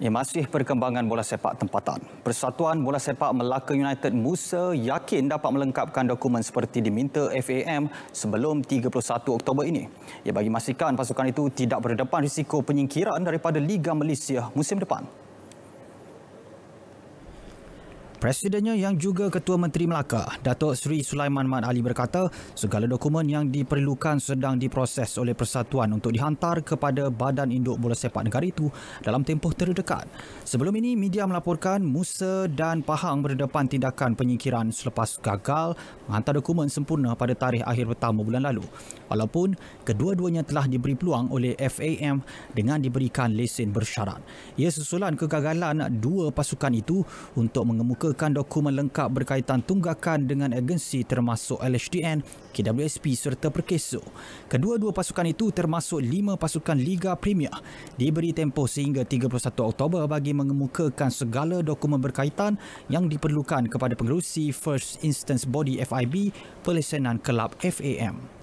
Ya, masih perkembangan bola sepak tempatan. Persatuan Bola Sepak Melaka United Musa yakin dapat melengkapkan dokumen seperti diminta FAM sebelum 31 Oktober ini. Ia ya, bagi memastikan pasukan itu tidak berdepan risiko penyingkiran daripada Liga Malaysia musim depan. Presidennya yang juga Ketua Menteri Melaka, Datuk Seri Sulaiman Mat Ali berkata, segala dokumen yang diperlukan sedang diproses oleh persatuan untuk dihantar kepada Badan Induk Bola Sepak Negara itu dalam tempoh terdekat. Sebelum ini, media melaporkan Musa dan Pahang berdepan tindakan penyingkiran selepas gagal menghantar dokumen sempurna pada tarikh akhir pertama bulan lalu walaupun kedua-duanya telah diberi peluang oleh FAM dengan diberikan lesen bersyarat. Ia susulan kegagalan dua pasukan itu untuk mengemukakan dokumen lengkap berkaitan tunggakan dengan agensi termasuk LHDN, KWSP serta Perkeso. Kedua-dua pasukan itu termasuk lima pasukan Liga Premier diberi tempoh sehingga 31 Oktober bagi mengemukakan segala dokumen berkaitan yang diperlukan kepada pengerusi First Instance Body FIB pelesenan kelab FAM.